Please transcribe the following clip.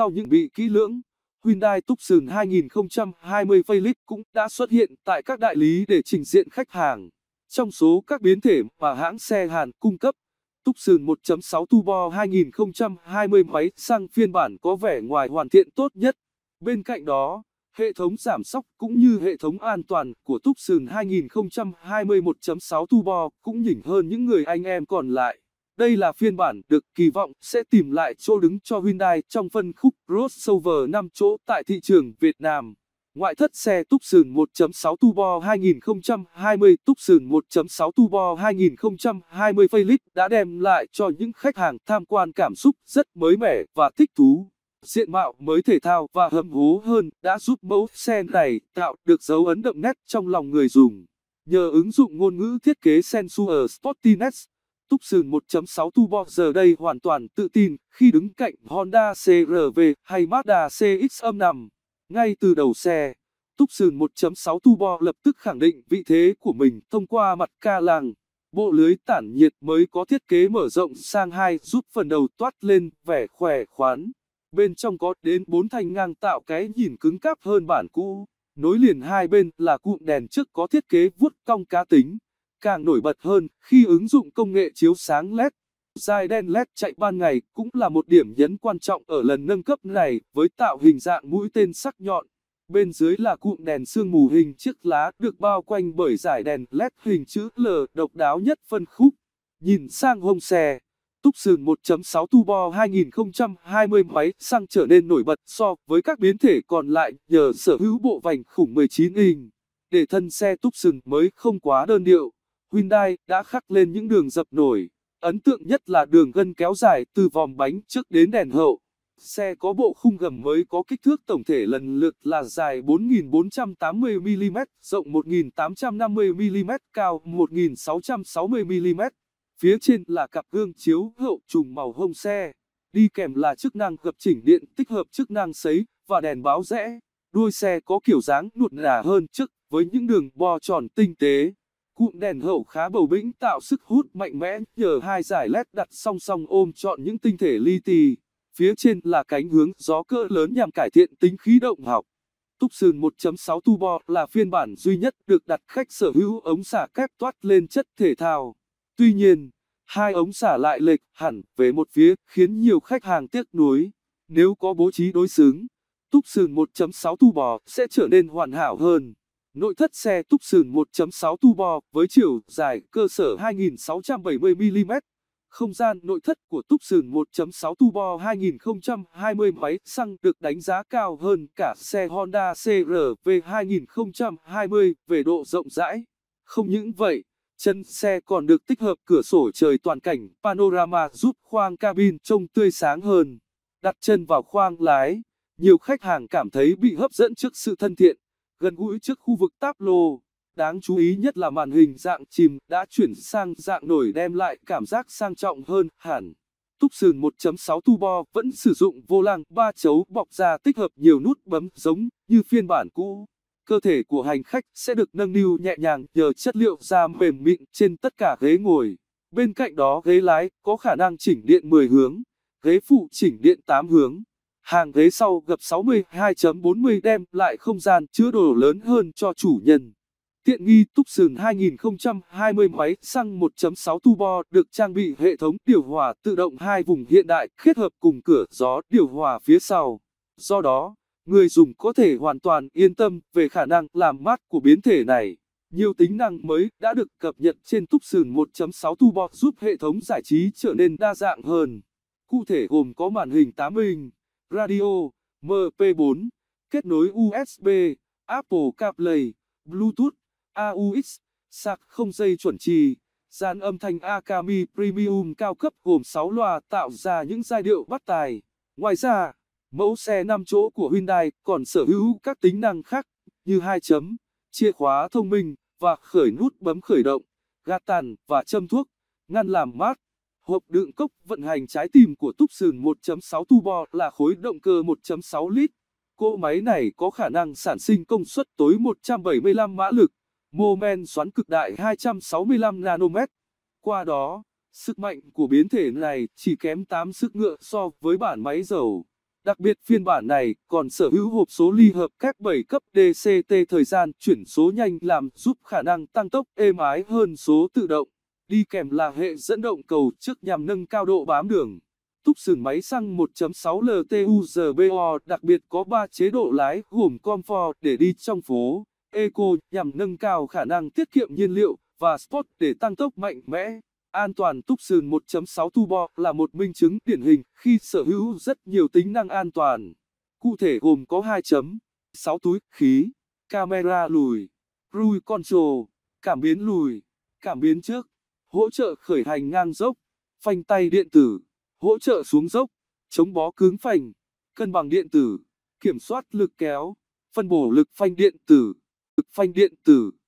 Sau những bị kỹ lưỡng, Hyundai Tucson 2020 Felix cũng đã xuất hiện tại các đại lý để trình diện khách hàng. Trong số các biến thể mà hãng xe Hàn cung cấp, Tucson 1.6 Turbo 2020 máy xăng phiên bản có vẻ ngoài hoàn thiện tốt nhất. Bên cạnh đó, hệ thống giảm sóc cũng như hệ thống an toàn của Tucson 2020 1.6 Turbo cũng nhỉnh hơn những người anh em còn lại. Đây là phiên bản được kỳ vọng sẽ tìm lại chỗ đứng cho Hyundai trong phân khúc crossover 5 chỗ tại thị trường Việt Nam. Ngoại thất xe Tucson 1.6 Turbo 2020 Tucson 1.6 Turbo 2020 Felix đã đem lại cho những khách hàng tham quan cảm xúc rất mới mẻ và thích thú. Diện mạo mới thể thao và hầm hố hơn đã giúp mẫu xe này tạo được dấu ấn đậm nét trong lòng người dùng. Nhờ ứng dụng ngôn ngữ thiết kế Sensual Sportiness, túc sừng 1.6 turbo giờ đây hoàn toàn tự tin khi đứng cạnh Honda CRV hay Mazda CX-5. Ngay từ đầu xe, túc sừng 1.6 turbo lập tức khẳng định vị thế của mình thông qua mặt ca làng. Bộ lưới tản nhiệt mới có thiết kế mở rộng sang hai giúp phần đầu toát lên vẻ khỏe khoắn. Bên trong có đến 4 thanh ngang tạo cái nhìn cứng cáp hơn bản cũ. Nối liền hai bên là cụm đèn trước có thiết kế vuốt cong cá tính. Càng nổi bật hơn, khi ứng dụng công nghệ chiếu sáng LED, dải đen LED chạy ban ngày cũng là một điểm nhấn quan trọng ở lần nâng cấp này với tạo hình dạng mũi tên sắc nhọn. Bên dưới là cụm đèn sương mù hình chiếc lá được bao quanh bởi dải đèn LED hình chữ L độc đáo nhất phân khúc. Nhìn sang hông xe, Túc sừng 1.6 Turbo 2020 máy xăng trở nên nổi bật so với các biến thể còn lại nhờ sở hữu bộ vành khủng 19 inch. Để thân xe Túc sừng mới không quá đơn điệu. Hyundai đã khắc lên những đường dập nổi. Ấn tượng nhất là đường gân kéo dài từ vòm bánh trước đến đèn hậu. Xe có bộ khung gầm mới có kích thước tổng thể lần lượt là dài 4.480mm, rộng 1.850mm, cao 1.660mm. Phía trên là cặp gương chiếu hậu trùng màu hông xe. Đi kèm là chức năng gập chỉnh điện tích hợp chức năng sấy và đèn báo rẽ. Đuôi xe có kiểu dáng nuột nà hơn trước với những đường bo tròn tinh tế cụm đèn hậu khá bầu bĩnh tạo sức hút mạnh mẽ nhờ hai giải led đặt song song ôm trọn những tinh thể li ti. Phía trên là cánh hướng gió cỡ lớn nhằm cải thiện tính khí động học. Túc Sườn 1.6 Turbo là phiên bản duy nhất được đặt khách sở hữu ống xả kép toát lên chất thể thao. Tuy nhiên, hai ống xả lại lệch hẳn về một phía khiến nhiều khách hàng tiếc nuối. Nếu có bố trí đối xứng, Túc Sườn 1.6 Turbo sẽ trở nên hoàn hảo hơn. Nội thất xe túc sườn 1.6 turbo với chiều dài cơ sở 2670mm. Không gian nội thất của túc sườn 1.6 turbo 2020 máy xăng được đánh giá cao hơn cả xe Honda CR-V 2020 về độ rộng rãi. Không những vậy, chân xe còn được tích hợp cửa sổ trời toàn cảnh panorama giúp khoang cabin trông tươi sáng hơn. Đặt chân vào khoang lái, nhiều khách hàng cảm thấy bị hấp dẫn trước sự thân thiện gần gũi trước khu vực táp lô. Đáng chú ý nhất là màn hình dạng chìm đã chuyển sang dạng nổi đem lại cảm giác sang trọng hơn hẳn. Túc sườn 1.6 Turbo vẫn sử dụng vô lăng ba chấu bọc da tích hợp nhiều nút bấm giống như phiên bản cũ. Cơ thể của hành khách sẽ được nâng niu nhẹ nhàng nhờ chất liệu da mềm mịn trên tất cả ghế ngồi. Bên cạnh đó ghế lái có khả năng chỉnh điện 10 hướng, ghế phụ chỉnh điện 8 hướng. Hàng ghế sau gập 62.40 đem lại không gian chứa đồ lớn hơn cho chủ nhân. Tiện nghi túc sườn 2020 máy xăng 1.6 turbo được trang bị hệ thống điều hòa tự động hai vùng hiện đại kết hợp cùng cửa gió điều hòa phía sau. Do đó, người dùng có thể hoàn toàn yên tâm về khả năng làm mát của biến thể này. Nhiều tính năng mới đã được cập nhật trên túc sườn 1.6 turbo giúp hệ thống giải trí trở nên đa dạng hơn. Cụ thể gồm có màn hình 8 inch radio, MP4, kết nối USB, Apple CarPlay, Bluetooth, AUX, sạc không dây chuẩn trì, dàn âm thanh Akami Premium cao cấp gồm 6 loa tạo ra những giai điệu bắt tài. Ngoài ra, mẫu xe 5 chỗ của Hyundai còn sở hữu các tính năng khác như hai chấm, chìa khóa thông minh và khởi nút bấm khởi động, gạt tàn và châm thuốc, ngăn làm mát. Hộp đựng cốc vận hành trái tim của túc sừng 1.6 turbo là khối động cơ 1.6 lít. Cỗ máy này có khả năng sản sinh công suất tối 175 mã lực, mô men xoắn cực đại 265 nanomet. Qua đó, sức mạnh của biến thể này chỉ kém 8 sức ngựa so với bản máy dầu. Đặc biệt phiên bản này còn sở hữu hộp số ly hợp các 7 cấp DCT thời gian chuyển số nhanh làm giúp khả năng tăng tốc êm ái hơn số tự động đi kèm là hệ dẫn động cầu trước nhằm nâng cao độ bám đường. Túc sừng máy xăng 1.6 LTUZBO đặc biệt có 3 chế độ lái gồm Comfort để đi trong phố, Eco nhằm nâng cao khả năng tiết kiệm nhiên liệu và Sport để tăng tốc mạnh mẽ. An toàn túc sườn 1.6 Turbo là một minh chứng điển hình khi sở hữu rất nhiều tính năng an toàn. Cụ thể gồm có 2 chấm, 6 túi khí, camera lùi, cruise control, cảm biến lùi, cảm biến trước, hỗ trợ khởi hành ngang dốc, phanh tay điện tử, hỗ trợ xuống dốc, chống bó cứng phanh, cân bằng điện tử, kiểm soát lực kéo, phân bổ lực phanh điện tử, lực phanh điện tử.